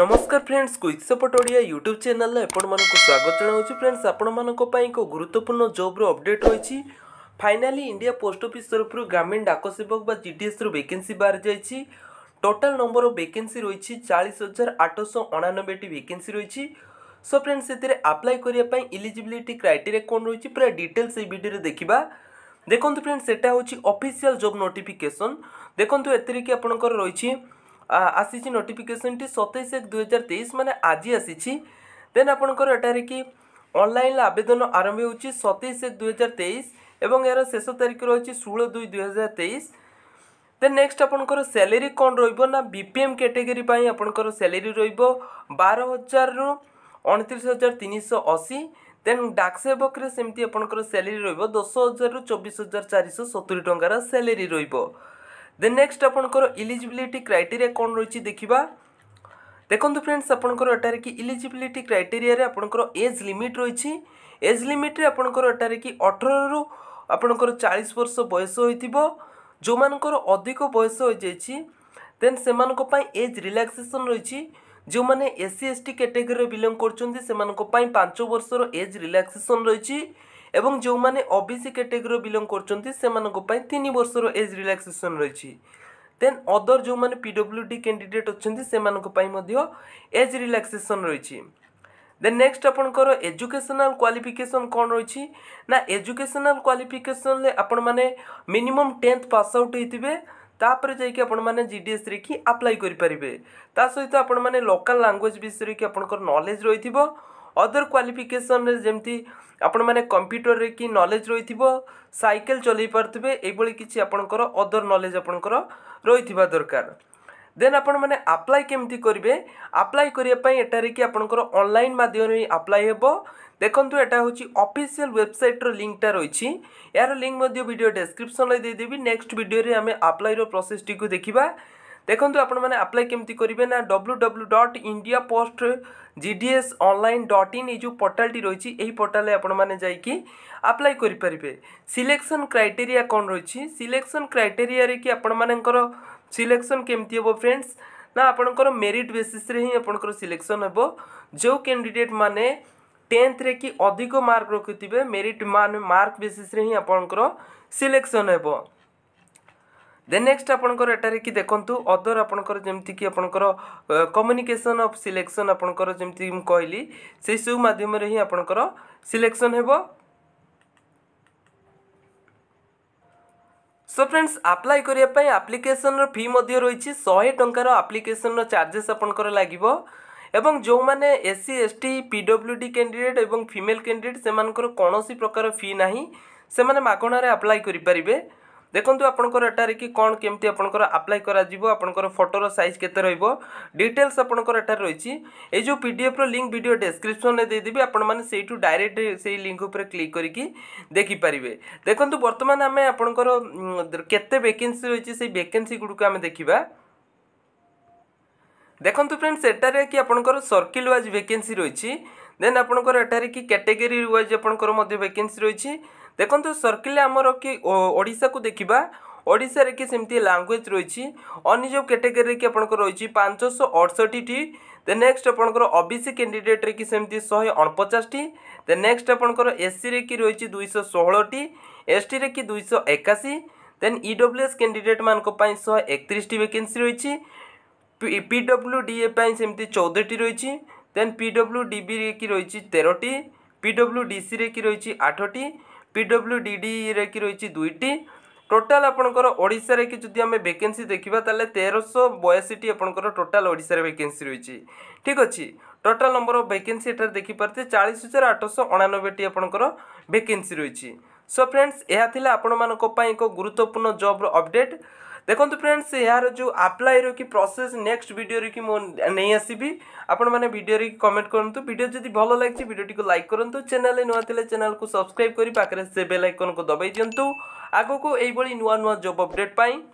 ନମସ୍କାର friends quick support Odia YouTube ଚ୍ୟାନେଲ୍ରେ ଆପଣମାନଙ୍କୁ ସ୍ୱାଗତ ଜଣାଉଛି ଫ୍ରେଣ୍ଡସ୍ ଆପଣମାନଙ୍କ ପାଇଁ ଏକ ଗୁରୁତ୍ୱପୂର୍ଣ୍ଣ ଜବ୍ର ଅପଡେଟ୍ ରହିଛି ଫାଇନାଲି ଇଣ୍ଡିଆ ପୋଷ୍ଟ ଅଫିସ୍ ତରଫରୁ ଗ୍ରାମୀଣ ଡାକ ସେବକ ବା ଜିଡିଏସ୍ରୁ ଭେକେନ୍ସି ବାହାରିଯାଇଛି ଟୋଟାଲ୍ ନମ୍ବର୍ ଭେକେନ୍ସି ରହିଛି ଚାଳିଶ ହଜାର ଆଠଶହ ଅଣାନବେଟି ଭେକେନ୍ସି ରହିଛି ସୋ ଫ୍ରେଣ୍ଡସ୍ ସେଥିରେ ଆପ୍ଲାଏ କରିବା ପାଇଁ ଇଲିଜିବିଲିଟି କ୍ରାଇଟେରିଆ କ'ଣ ରହିଛି ପୁରା ଡିଟେଲ୍ସ ଏଇ ଭିଡ଼ିଓରେ ଦେଖିବା দেখুন ফ্রেন্ডস সেটা হচ্ছে অফিসিয়াল জব নোটিফিকেসন দেখুন এতে আপনার রয়েছে আসিছি নোটিফিকেসনটি সতেইশ এক দুই হাজার তেইশ মানে আজি আসিছি দেন আপনার এটারে কি অনলাইন আবেদন আরম্ভ হচ্ছে সতেইশ এক দুই হাজার তেইশ এবং এর শেষ তারিখ রয়েছে ষোলো দুই দুই হাজার তেইশ দেন নেক্সট আপনার স্যালেরি কম রহব না বিপিএম ক্যাটেগরি আপনার স্যালেরি রহব বার হাজার রু অণতিরিশ হাজার তিনশহ অশী ତେଣୁ ଡାକ୍ସେ ବକ୍ରେ ସେମିତି ଆପଣଙ୍କର ସ୍ୟାଲେରି ରହିବ ଦଶ ହଜାରରୁ ଚବିଶ ହଜାର ଚାରିଶହ ସତୁରି ଟଙ୍କାର ସ୍ୟାଲେରି ରହିବ ଦେନ୍ ନେକ୍ସଟ ଆପଣଙ୍କର ଇଲିଜିବିଲିଟି କ୍ରାଇଟେରିଆ କ'ଣ ରହିଛି ଦେଖିବା ଦେଖନ୍ତୁ ଫ୍ରେଣ୍ଡସ୍ ଆପଣଙ୍କର ଏଠାରେ କି ଇଲିଜିବିଲିଟି କ୍ରାଇଟେରିଆରେ ଆପଣଙ୍କର ଏଜ୍ ଲିମିଟ୍ ରହିଛି ଏଜ୍ ଲିମିଟ୍ରେ ଆପଣଙ୍କର ଏଠାରେ କି ଅଠରରୁ ଆପଣଙ୍କର ଚାଳିଶ ବର୍ଷ ବୟସ ହୋଇଥିବ ଯେଉଁମାନଙ୍କର ଅଧିକ ବୟସ ହୋଇଯାଇଛି ଦେନ୍ ସେମାନଙ୍କ ପାଇଁ ଏଜ୍ ରିଲାକ୍ସେସନ୍ ରହିଛି ଯେଉଁମାନେ ଏସ୍ସି ଏସ୍ଟି କ୍ୟାଟେଗୋରୀରେ ବିଲଙ୍ଗ କରୁଛନ୍ତି ସେମାନଙ୍କ ପାଇଁ ପାଞ୍ଚ ବର୍ଷର ଏଜ୍ ରିଲାକ୍ସେସନ୍ ରହିଛି ଏବଂ ଯେଉଁମାନେ ଓବିସି କ୍ୟାଟେଗୋରୀରେ ବିଲଙ୍ଗ କରୁଛନ୍ତି ସେମାନଙ୍କ ପାଇଁ ତିନି ବର୍ଷର ଏଜ୍ ରିଲାକ୍ସେସନ୍ ରହିଛି ଦେନ୍ ଅଦର୍ ଯେଉଁମାନେ ପି ଡବ୍ଲ୍ୟୁ ଡି କ୍ୟାଣ୍ଡିଡେଟ୍ ଅଛନ୍ତି ସେମାନଙ୍କ ପାଇଁ ମଧ୍ୟ ଏଜ୍ ରିଲାକ୍ସେସନ୍ ରହିଛି ଦେନ୍ ନେକ୍ସଟ ଆପଣଙ୍କର ଏଜୁକେସନାଲ କ୍ୱାଲିଫିକେସନ୍ କ'ଣ ରହିଛି ନା ଏଜୁକେସନାଲ କ୍ୱାଲିଫିକେସନ୍ରେ ଆପଣମାନେ ମିନିମମ୍ ଟେନ୍ଥ ପାସ୍ ଆଉଟ୍ ହେଇଥିବେ ତାପରେ ଯାଇକି ଆପଣମାନେ ଜି ଡି ଏସ୍ରେ କି ଆପ୍ଲାଏ କରିପାରିବେ ତା ସହିତ ଆପଣମାନେ ଲୋକାଲ୍ ଲାଙ୍ଗୁଏଜ୍ ବିଷୟରେ କି ଆପଣଙ୍କର ନଲେଜ୍ ରହିଥିବ ଅଦର କ୍ୱାଲିଫିକେସନ୍ରେ ଯେମିତି ଆପଣମାନେ କମ୍ପ୍ୟୁଟରରେ କି ନଲେଜ୍ ରହିଥିବ ସାଇକେଲ ଚଲାଇ ପାରୁଥିବେ ଏଇଭଳି କିଛି ଆପଣଙ୍କର ଅଦର ନଲେଜ୍ ଆପଣଙ୍କର ରହିଥିବା ଦରକାର ଦେନ୍ ଆପଣମାନେ ଆପ୍ଲାଏ କେମିତି କରିବେ ଆପ୍ଲାଏ କରିବା ପାଇଁ ଏଠାରେ କି ଆପଣଙ୍କର ଅନଲାଇନ୍ ମାଧ୍ୟମରେ ଆପ୍ଲାଏ ହେବ দেখন্তু এটা হচ্ছে অফিসিয়াল ওয়েবসাইট্র লিঙ্কটা রয়েছে এর লিঙ্ক মধ্যে ভিডিও ডেসক্রিপশনরে দিয়েদেবি নেক্সট ভিডিওরে আমি আপ্লাইর প্রসেসটিকে দেখা দেখুন আপনার আপ্লাই মানে কমিটি করবে না W W dot India post GDS online dot in এই যে পোর্টালটি রয়েছে এই পোর্টালে আপনার যাই আপ্লাই করে পারে সিলেকশন ক্রাইটেরিয়া কম রয়েছে সিলেকশন ক্রাইটেরিয়ারে কি আপনার সিলেকশন কমিটি হব ফ্রেন্ডস না আপনার মেরিট বেসিসে হি আপনার সিলেকশন হব যে ক্যান্ডিডেট মানে টেন্থরে কি অধিক মার্ক রখিথিবে মেরিট মান মার্ক বেসিসরে ହିଁ ଆପଣଙ୍କର ସିଲେକ୍ସନ୍ ହେବ ଦେନ୍ ନେକ୍ସଟ ଆପଣଙ୍କର ଏଠାରେ କି ଦେଖନ୍ତୁ ଅଦର ଆପଣଙ୍କର ଯେମିତିକି ଆପଣଙ୍କର କମ୍ୟୁନିକେସନ୍ ଅଫ୍ ସିଲେକ୍ସନ୍ ଆପଣଙ୍କର ଯେମିତି ମୁଁ କହିଲି ସେହିସବୁ ମାଧ୍ୟମରେ ହିଁ ଆପଣଙ୍କର ସିଲେକ୍ସନ୍ ହେବ সো ফ্রেন্ডস আপ্লাই করা আপ্লিকেসন ফি মধ্যে রয়েছে শহে টঙ্কার আপ্লিকেসন চার্জেস আপনার লাগবে এবং ଯେଉଁମାନେ ଏସ୍ସି ଏସ୍ଟି ପିଡବ୍ଲ୍ୟୁଡି କ୍ୟାଣ୍ଡିଡେଟ୍ ଏବଂ ଫିମେଲ୍ କ୍ୟାଣ୍ଡିଡେଟ୍ ସେମାନଙ୍କର କୌଣସି ପ୍ରକାର ଫି ନାହିଁ ସେମାନେ ମାଗଣାରେ ଆପ୍ଲାଏ କରିପାରିବେ ଦେଖନ୍ତୁ ଆପଣଙ୍କର ଏଠାରେ କି କ'ଣ କେମିତି ଆପଣଙ୍କର ଆପ୍ଲାଏ କରାଯିବ ଆପଣଙ୍କର ଫଟୋର ସାଇଜ୍ କେତେ ରହିବ ଡିଟେଲ୍ସ ଆପଣଙ୍କର ଏଠାରେ ରହିଛି ଏଇ ଯେଉଁ ପି ଡି ଏଫ୍ର ଲିଙ୍କ୍ ଭିଡ଼ିଓ ଡେସ୍କ୍ରିପ୍ସନ୍ରେ ଦେଇଦେବି ଆପଣମାନେ ସେଇଠୁ ଡାଇରେକ୍ଟ ସେଇ ଲିଙ୍କ୍ ଉପରେ କ୍ଲିକ୍ କରିକି ଦେଖିପାରିବେ ଦେଖନ୍ତୁ ବର୍ତ୍ତମାନ ଆମେ ଆପଣଙ୍କର କେତେ ଭେକେନ୍ସି ରହିଛି ସେଇ ଭେକେନ୍ସି ଗୁଡ଼ିକୁ ଆମେ ଦେଖିବା ଦେଖନ୍ତୁ ଫ୍ରେଣ୍ଡସ୍ ଏଠାରେ କି ଆପଣଙ୍କର ସର୍କିଲ୍ ୱାଇଜ୍ ଭେକେନ୍ସି ରହିଛି ଦେନ୍ ଆପଣଙ୍କର ଏଠାରେ କି କ୍ୟାଟେଗୋରୀ ୱାଇଜ୍ ଆପଣଙ୍କର ମଧ୍ୟ ଭେକେନ୍ସି ରହିଛି ଦେଖନ୍ତୁ ସର୍କିଲ୍ରେ ଆମର କି ଓଡ଼ିଶାକୁ ଦେଖିବା ଓଡ଼ିଶାରେ କି ସେମିତି ଲାଙ୍ଗୁଏଜ୍ ରହିଛି ଅନ୍ୟଜବ କ୍ୟାଟେଗୋରୀରେ କି ଆପଣଙ୍କର ରହିଛି ପାଞ୍ଚଶହ ଅଠଷଠିଟି ଦେ ନେକ୍ସଟ ଆପଣଙ୍କର ଓବିସି କ୍ୟାଣ୍ଡିଡେଟ୍ରେ କି ସେମିତି ଶହେ ଅଣପଚାଶଟି ଦେ ନେକ୍ସଟ ଆପଣଙ୍କର ଏସ୍ସିରେ କି ରହିଛି ଦୁଇଶହ ଷୋହଳଟି ଏସ୍ଟିରେ କି ଦୁଇଶହ ଏକାଅଶୀ ଦେନ୍ ଇଡବ୍ଲ୍ୟୁଏସ୍ କ୍ୟାଣ୍ଡିଡେଟ୍ମାନଙ୍କ ପାଇଁ ଶହେ ଏକତିରିଶଟି ଭେକେନ୍ସି ରହିଛି পিডব্ଲ୍ୟୁଡିଏ ପାଇଁ ସେମିତି ଚଉଦଟି ରହିଛି ଦେନ୍ ପିଡବ୍ଲ୍ୟୁଡିବିରେ କି ରହିଛି ତେରଟି ପିଡବ୍ଲ୍ୟୁଡିସିରେ କି ରହିଛି ଆଠଟି ପିଡବ୍ଲ୍ୟୁଡିଡିରେ କି ରହିଛି ଦୁଇଟି ଟୋଟାଲ୍ ଆପଣଙ୍କର ଓଡ଼ିଶାରେ କି ଯଦି ଆମେ ଭେକେନ୍ସି ଦେଖିବା ତାହେଲେ ତେରଶହ ବୟାଅଶୀଟି ଆପଣଙ୍କର ଟୋଟାଲ୍ ଓଡ଼ିଶାରେ ଭେକେନ୍ସି ରହିଛି ଠିକ୍ ଅଛି ଟୋଟାଲ୍ ନମ୍ବର ଅଫ୍ ଭେକେନ୍ସି ଏଠାରେ ଦେଖିପାରିଥିବେ ଚାଳିଶ ହଜାର ଆଠଶହ ଅଣାନବେଟି ଆପଣଙ୍କର ଭେକେନ୍ସି ରହିଛି ସୋ ଫ୍ରେଣ୍ଡସ୍ ଏହା ଥିଲା ଆପଣମାନଙ୍କ ପାଇଁ ଏକ ଗୁରୁତ୍ୱପୂର୍ଣ୍ଣ ଜବ୍ର ଅପଡ଼େଟ୍ ଦେଖନ୍ତୁ ଫ୍ରେଣ୍ଡସ୍ ଏହାର ଯେଉଁ ଆପ୍ଲାଏର କି ପ୍ରୋସେସ୍ ନେକ୍ସଟ ଭିଡ଼ିଓରେ କି ମୁଁ ନେଇ ଆସିବି ଆପଣମାନେ ଭିଡ଼ିଓରେ କି କମେଣ୍ଟ କରନ୍ତୁ ଭିଡ଼ିଓ ଯଦି ଭଲ ଲାଗିଛି ଭିଡ଼ିଓଟିକୁ ଲାଇକ୍ କରନ୍ତୁ ଚ୍ୟାନେଲ୍ରେ ନୂଆ ଥିଲେ ଚ୍ୟାନେଲ୍କୁ ସବସ୍କ୍ରାଇବ୍ କରି ପାଖରେ ସେ ବେଲ୍ ଆଇକନ୍କୁ ଦବାଇ ଦିଅନ୍ତୁ ଆଗକୁ ଏଇଭଳି ନୂଆ ନୂଆ ଜବ୍ ଅପଡ଼େଟ୍ ପାଇଁ